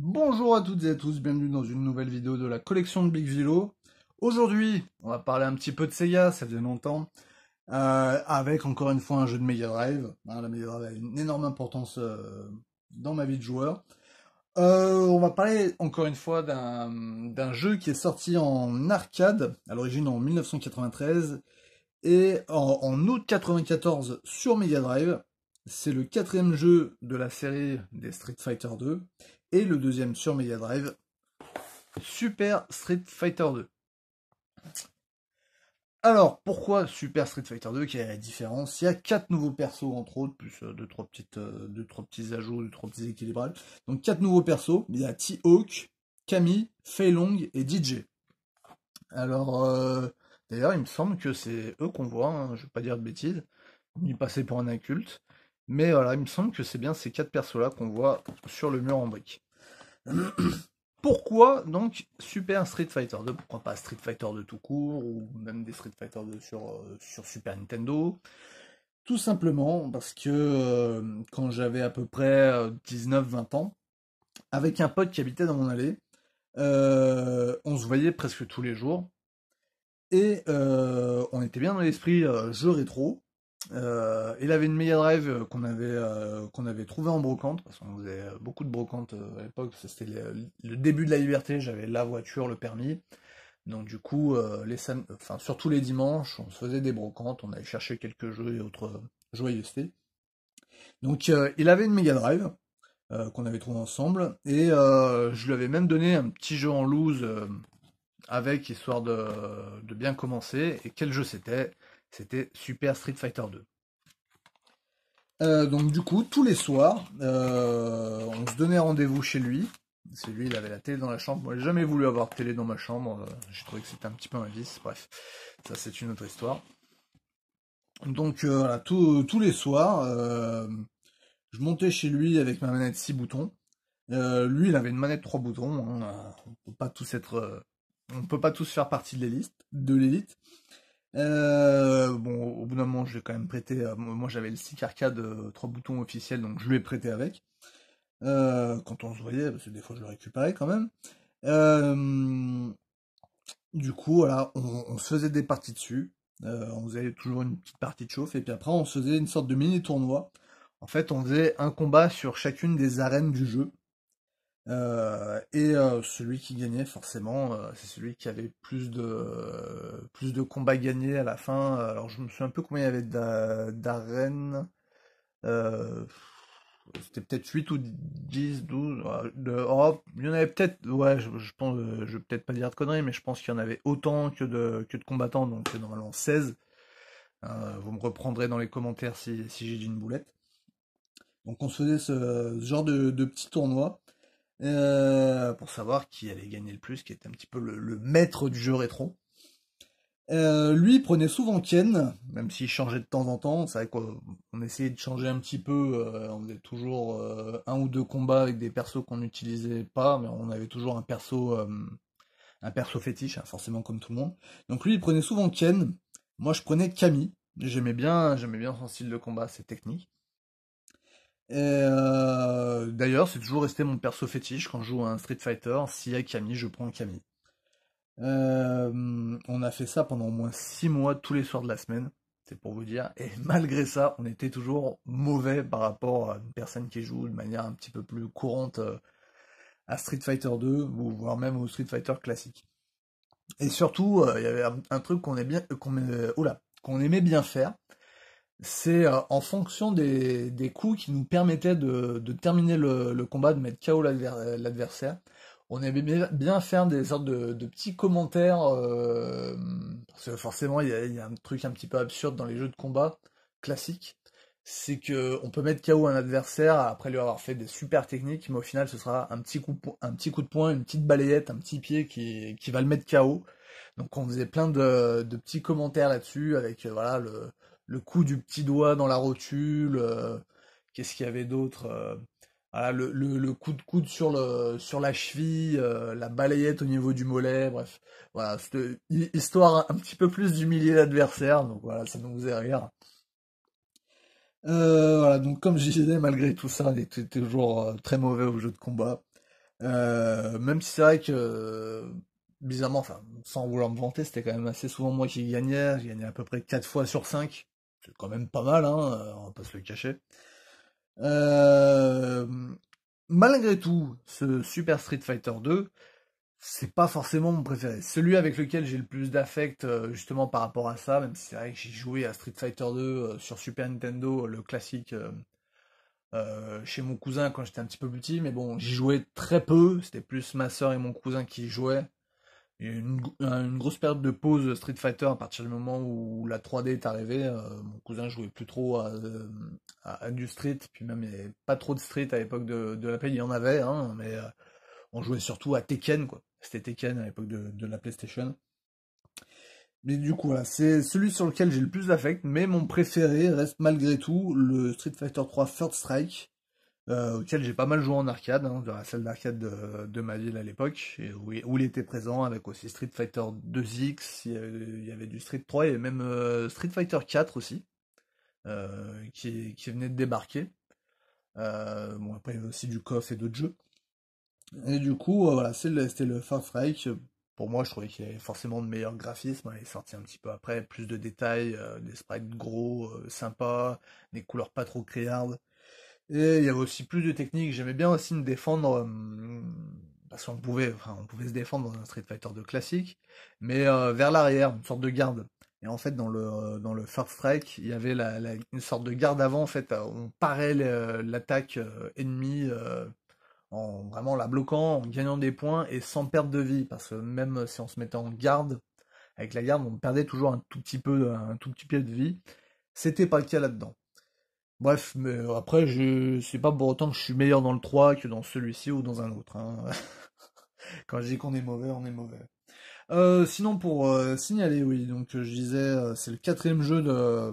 Bonjour à toutes et à tous, bienvenue dans une nouvelle vidéo de la collection de Big Vilo. Aujourd'hui, on va parler un petit peu de Sega, ça faisait longtemps, euh, avec encore une fois un jeu de Mega Drive. Hein, la Mega Drive a une énorme importance euh, dans ma vie de joueur. Euh, on va parler encore une fois d'un jeu qui est sorti en arcade, à l'origine en 1993, et en, en août 1994 sur Mega Drive, c'est le quatrième jeu de la série des Street Fighter 2 et le deuxième sur Mega Drive, Super Street Fighter 2. Alors, pourquoi Super Street Fighter 2 Quelle est la différence Il y a quatre nouveaux persos, entre autres, plus 2 euh, euh, trois, petits ajouts, 2 trois petits équilibrages. Donc, quatre nouveaux persos. Il y a T-Hawk, Camille, Fei Long et DJ. Alors, euh, d'ailleurs, il me semble que c'est eux qu'on voit, hein, je ne veux pas dire de bêtises. Ni passer pour un inculte. Mais voilà, il me semble que c'est bien ces quatre persos-là qu'on voit sur le mur en briques. pourquoi donc Super Street Fighter 2 Pourquoi pas Street Fighter 2 tout court ou même des Street Fighter 2 sur, euh, sur Super Nintendo Tout simplement parce que euh, quand j'avais à peu près 19-20 euh, ans, avec un pote qui habitait dans mon allée, on se voyait presque tous les jours et on était bien dans l'esprit jeu rétro. Euh, il avait une Mega Drive euh, qu'on avait, euh, qu'on avait trouvé en brocante, parce qu'on faisait beaucoup de brocantes à l'époque, c'était le, début de la liberté, j'avais la voiture, le permis. Donc du coup, les surtout les dimanches, on se faisait des brocantes, on allait chercher quelques jeux et autres joyeusetés. Donc il avait une Mega Drive qu'on avait trouvée ensemble, et je lui avais même donné un petit jeu en loose avec, histoire de bien commencer, et quel jeu c'était c'était Super Street Fighter 2. Euh, donc du coup, tous les soirs, euh, on se donnait rendez-vous chez lui. C'est lui, il avait la télé dans la chambre. Moi, j'ai jamais voulu avoir de télé dans ma chambre. Euh, j'ai trouvé que c'était un petit peu un vice. Bref, ça c'est une autre histoire. Donc voilà, tous les soirs, je montais chez lui avec ma manette 6 boutons. lui, il avait une manette 3 boutons. Hein. On peut pas tous être, on peut pas tous faire partie de De l'élite. Euh, bon, au bout d'un moment, je l'ai quand même prêté. moi, j'avais le stick arcade de euh, trois boutons officiels, donc je lui ai prêté avec. Euh, quand on se voyait, parce que des fois, je le récupérais quand même. du coup, voilà, on, faisait des parties dessus. on faisait toujours une petite partie de chauffe, et puis après, on faisait une sorte de mini tournoi. En fait, on faisait un combat sur chacune des arènes du jeu. Euh, et euh, celui qui gagnait forcément, euh, c'est celui qui avait plus de plus de combats gagnés à la fin. Alors je me souviens un peu combien il y avait d'arènes. C'était peut-être 8 ou 10, 12. De, oh, il y en avait peut-être. Ouais, je, ne pense. Je vais peut-être pas dire de conneries, mais je pense qu'il y en avait autant que de, que de combattants, donc normalement 16. vous me reprendrez dans les commentaires si, j'ai dit une boulette. Donc on se faisait ce, genre de, de petit tournoi. Euh, pour savoir qui allait gagner le plus, qui était un petit peu le, maître du jeu rétro. Euh, lui prenait souvent Ken, même s'il changeait de temps en temps. C'est vrai qu'on essayait de changer un petit peu. Euh, on faisait toujours un ou deux combats avec des persos qu'on n'utilisait pas, mais on avait toujours un perso, un perso fétiche, hein, forcément comme tout le monde. Donc lui, il prenait souvent Ken. Moi, je prenais Camille. J'aimais bien, j'aimais bien son style de combat, ses techniques. Euh, d'ailleurs, c'est toujours resté mon perso fétiche quand je joue à un Street Fighter. S'il y a Camille, je prends Camille. Euh, on a fait ça pendant au moins 6 mois tous les soirs de la semaine, c'est pour vous dire. Et malgré ça, on était toujours mauvais par rapport à une personne qui joue de manière un petit peu plus courante euh, à Street Fighter 2, voire même au Street Fighter classique. Et surtout, il y avait un, truc qu'on aimait bien oh faire, c'est euh, en fonction des, des, coups qui nous permettaient de, de terminer le, combat, de mettre KO l'adversaire. On aimait bien faire des sortes de, de petits commentaires, euh, parce que forcément il y a, un truc un petit peu absurde dans les jeux de combat classiques, c'est que on peut mettre KO un adversaire après lui avoir fait des super techniques, mais au final ce sera un petit coup, un petit coup de poing, une petite balayette, un petit pied qui, qui va le mettre KO. Donc on faisait plein de, de petits commentaires là-dessus avec euh, voilà le, le coup du petit doigt dans la rotule. Euh, qu'est-ce qu'il y avait d'autre euh, le, coup de coude sur, le, sur la cheville, euh, la balayette au niveau du mollet, bref. Voilà, c'était histoire un petit peu plus d'humilier l'adversaire, donc voilà, ça nous faisait rire. voilà, donc comme je disais, malgré tout ça, il était toujours très mauvais au jeu de combat. même si c'est vrai que, bizarrement, enfin, sans vouloir me vanter, c'était quand même assez souvent moi qui gagnais, je gagnais à peu près 4 fois sur 5. C'est quand même pas mal, hein, euh, on va pas se le cacher. Euh, malgré tout, ce Super Street Fighter 2, c'est pas forcément mon préféré. Celui avec lequel j'ai le plus d'affect euh, justement par rapport à ça, même si c'est vrai que j'ai joué à Street Fighter 2 sur Super Nintendo, le classique chez mon cousin quand j'étais un petit peu petit, mais bon, j'y jouais très peu, c'était plus ma soeur et mon cousin qui y jouaient une, une, grosse période de pause Street Fighter à partir du moment où la 3D est arrivée. Euh, mon cousin jouait plus trop à, euh, à, du Street, puis même pas trop de Street à l'époque de, la Play, il y en avait, hein, mais euh, on jouait surtout à Tekken, quoi. C'était Tekken à l'époque de, la PlayStation. Mais du coup, c'est celui sur lequel j'ai le plus d'affect, mais mon préféré reste malgré tout le Street Fighter 3 Third Strike, euh, auquel j'ai pas mal joué en arcade, hein, dans la salle d'arcade de, ma ville à l'époque, où, il était présent avec aussi Street Fighter 2X, il y avait, du Street 3, et même euh, Street Fighter 4 aussi, euh, qui, venait de débarquer. bon, après, il y avait aussi du coffre et d'autres jeux. Et du coup, voilà, c'était le, Far pour moi, je trouvais qu'il y avait forcément de meilleurs graphismes. Il est sorti un petit peu après, plus de détails, des sprites gros, sympas, des couleurs pas trop criardes. Et il y avait aussi plus de techniques, J'aimais bien aussi me défendre. Euh, parce qu'on pouvait, on pouvait se défendre dans un Street Fighter de classique, mais euh, vers l'arrière, une sorte de garde. Et en fait, dans le, euh, dans le First Strike, il y avait une sorte de garde avant, en fait, on parait l'attaque ennemie en vraiment la bloquant, en gagnant des points et sans perdre de vie, parce que même si on se mettait en garde, avec la garde, on perdait toujours un tout petit peu, un tout petit peu de vie. C'était pas le cas là-dedans. Bref, mais euh, après, je sais pas pour autant que je suis meilleur dans le 3 que dans celui-ci ou dans un autre. Hein. Quand je dis qu'on est mauvais, on est mauvais. Euh, sinon, pour euh, signaler, oui, donc je disais, c'est le quatrième jeu de,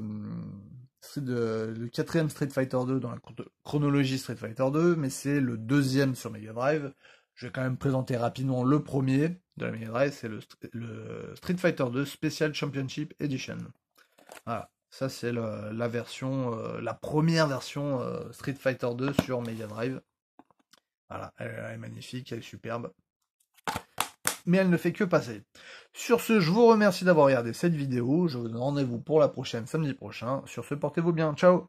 de le quatrième Street Fighter 2 dans la chronologie Street Fighter 2, mais c'est le deuxième sur Mega Drive. Je vais quand même présenter rapidement le premier de la Mega Drive, c'est le, le Street Fighter 2 Special Championship Edition. Voilà. Ça, c'est la, version, euh, la première version euh, Street Fighter 2 sur Mega Drive. Voilà, elle, est magnifique, elle est superbe. Mais elle ne fait que passer. Sur ce, je vous remercie d'avoir regardé cette vidéo. Je vous donne rendez-vous pour la prochaine samedi prochain. Sur ce, portez-vous bien. Ciao